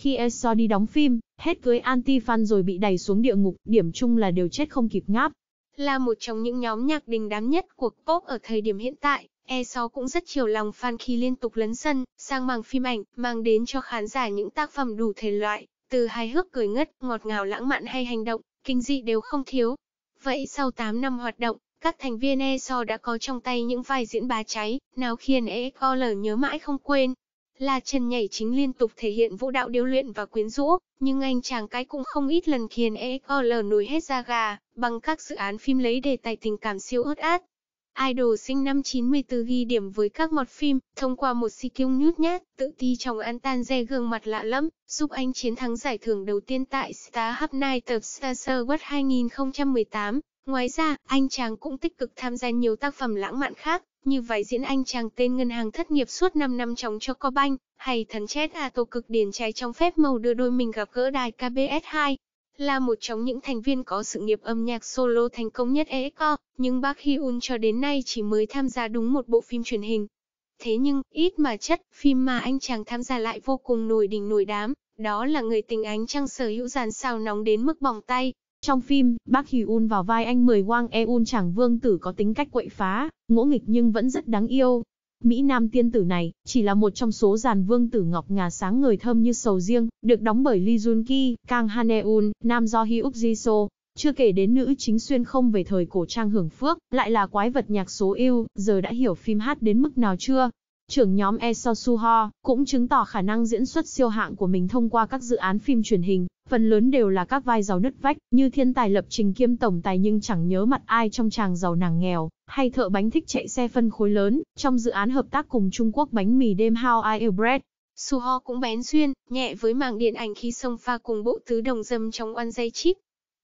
Khi Esor đi đóng phim, hết cưới anti-fan rồi bị đẩy xuống địa ngục, điểm chung là đều chết không kịp ngáp. Là một trong những nhóm nhạc đình đám nhất của pop ở thời điểm hiện tại, E6 cũng rất chiều lòng fan khi liên tục lấn sân, sang màng phim ảnh, mang đến cho khán giả những tác phẩm đủ thể loại, từ hài hước cười ngất, ngọt ngào lãng mạn hay hành động, kinh dị đều không thiếu. Vậy sau 8 năm hoạt động, các thành viên ESO đã có trong tay những vai diễn bá cháy, nào khiến EXOL nhớ mãi không quên, La Trần nhảy chính liên tục thể hiện vũ đạo điêu luyện và quyến rũ, nhưng anh chàng cái cũng không ít lần khiến EXOL nổi hết ra gà, bằng các dự án phim lấy đề tài tình cảm siêu ớt át. Idol sinh năm 94 ghi điểm với các mọt phim, thông qua một si kiêu nhút nhát, tự ti trong an tan re gương mặt lạ lẫm, giúp anh chiến thắng giải thưởng đầu tiên tại Star Hub Night of Star Search 2018. Ngoài ra, anh chàng cũng tích cực tham gia nhiều tác phẩm lãng mạn khác, như vai diễn anh chàng tên ngân hàng thất nghiệp suốt 5 năm trong cho Chocobanh, hay thần chết A à Tô cực điển trái trong phép màu đưa đôi mình gặp gỡ đài KBS2. Là một trong những thành viên có sự nghiệp âm nhạc solo thành công nhất EXO, nhưng bác Hyun cho đến nay chỉ mới tham gia đúng một bộ phim truyền hình. Thế nhưng, ít mà chất, phim mà anh chàng tham gia lại vô cùng nổi đỉnh nổi đám, đó là người tình ánh trăng sở hữu dàn sao nóng đến mức bỏng tay, trong phim, bác Hyun vào vai anh mười Wang Eun chàng vương tử có tính cách quậy phá, ngỗ nghịch nhưng vẫn rất đáng yêu. Mỹ Nam tiên tử này, chỉ là một trong số dàn vương tử ngọc ngà sáng người thơm như sầu riêng, được đóng bởi Lee Jun Ki, Kang Han Eun, Nam Do Hyuk Ji So. Chưa kể đến nữ chính xuyên không về thời cổ trang hưởng phước, lại là quái vật nhạc số yêu, giờ đã hiểu phim hát đến mức nào chưa? Trưởng nhóm Eso Suho cũng chứng tỏ khả năng diễn xuất siêu hạng của mình thông qua các dự án phim truyền hình, Phần lớn đều là các vai giàu nứt vách, như thiên tài lập trình kiêm tổng tài nhưng chẳng nhớ mặt ai trong chàng giàu nàng nghèo, hay thợ bánh thích chạy xe phân khối lớn, trong dự án hợp tác cùng Trung Quốc bánh mì đêm How I Eat Bread. Suho cũng bén duyên, nhẹ với mảng điện ảnh khi sông pha cùng bộ tứ đồng dâm trong One Day Chip.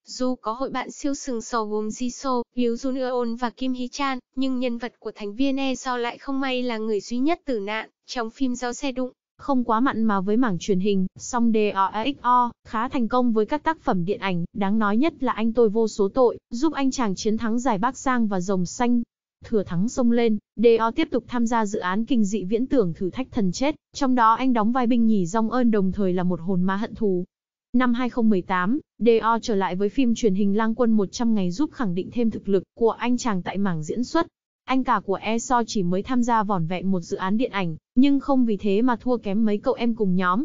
Dù có hội bạn siêu sừng sò gồm Jisoo, Liu Jun-eon và Kim Hee-chan, nhưng nhân vật của thành viên E do lại không may là người duy nhất tử nạn trong phim do xe đụng không quá mặn mà với mảng truyền hình, song DOXO khá thành công với các tác phẩm điện ảnh, đáng nói nhất là Anh tôi vô số tội, giúp anh chàng chiến thắng giải Bác Sang và Rồng Xanh. Thừa thắng sông lên, DO tiếp tục tham gia dự án kinh dị viễn tưởng thử thách thần chết, trong đó anh đóng vai binh nhì rong ơn đồng thời là một hồn ma hận thù. Năm 2018, DO trở lại với phim truyền hình Lang quân 100 ngày giúp khẳng định thêm thực lực của anh chàng tại mảng diễn xuất, anh cả của ESO chỉ mới tham gia vỏn vẹn một dự án điện ảnh, nhưng không vì thế mà thua kém mấy cậu em cùng nhóm.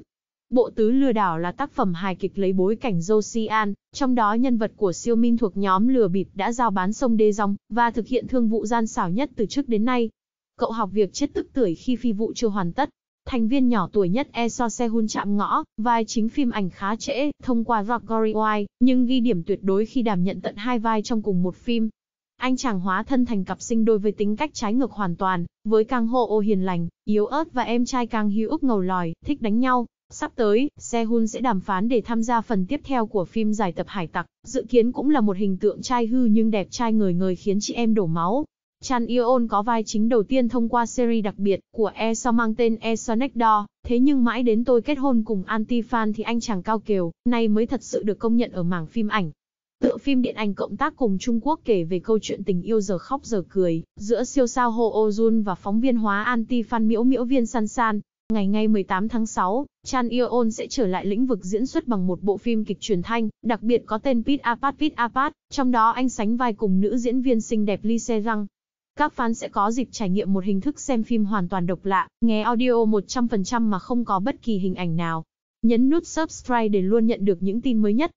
Bộ Tứ Lừa Đảo là tác phẩm hài kịch lấy bối cảnh Josian, trong đó nhân vật của siêu minh thuộc nhóm lừa bịp đã giao bán sông Đê Dòng và thực hiện thương vụ gian xảo nhất từ trước đến nay. Cậu học việc chết tức tuổi khi phi vụ chưa hoàn tất. Thành viên nhỏ tuổi nhất Eso Sehun chạm ngõ, vai chính phim ảnh khá trễ, thông qua Rock Gory nhưng ghi điểm tuyệt đối khi đảm nhận tận hai vai trong cùng một phim. Anh chàng hóa thân thành cặp sinh đôi với tính cách trái ngược hoàn toàn, với Kang Ho ô hiền lành, yếu ớt và em trai càng Hyu úc ngầu lòi, thích đánh nhau. Sắp tới, Sehun sẽ đàm phán để tham gia phần tiếp theo của phim giải tập Hải Tặc, dự kiến cũng là một hình tượng trai hư nhưng đẹp trai người người khiến chị em đổ máu. Chan Yeon có vai chính đầu tiên thông qua series đặc biệt của ESO mang tên ESO Next thế nhưng mãi đến tôi kết hôn cùng Anti Fan thì anh chàng cao kiều, nay mới thật sự được công nhận ở mảng phim ảnh. Tựa phim điện ảnh cộng tác cùng Trung Quốc kể về câu chuyện tình yêu giờ khóc giờ cười, giữa siêu sao Ho Ozun và phóng viên hóa anti fan miễu miễu viên San San. Ngày ngày 18 tháng 6, Chan Yeon sẽ trở lại lĩnh vực diễn xuất bằng một bộ phim kịch truyền thanh, đặc biệt có tên Pit Apat Pit Apat, trong đó anh sánh vai cùng nữ diễn viên xinh đẹp Lee Se Rang. Các fan sẽ có dịp trải nghiệm một hình thức xem phim hoàn toàn độc lạ, nghe audio 100% mà không có bất kỳ hình ảnh nào. Nhấn nút subscribe để luôn nhận được những tin mới nhất.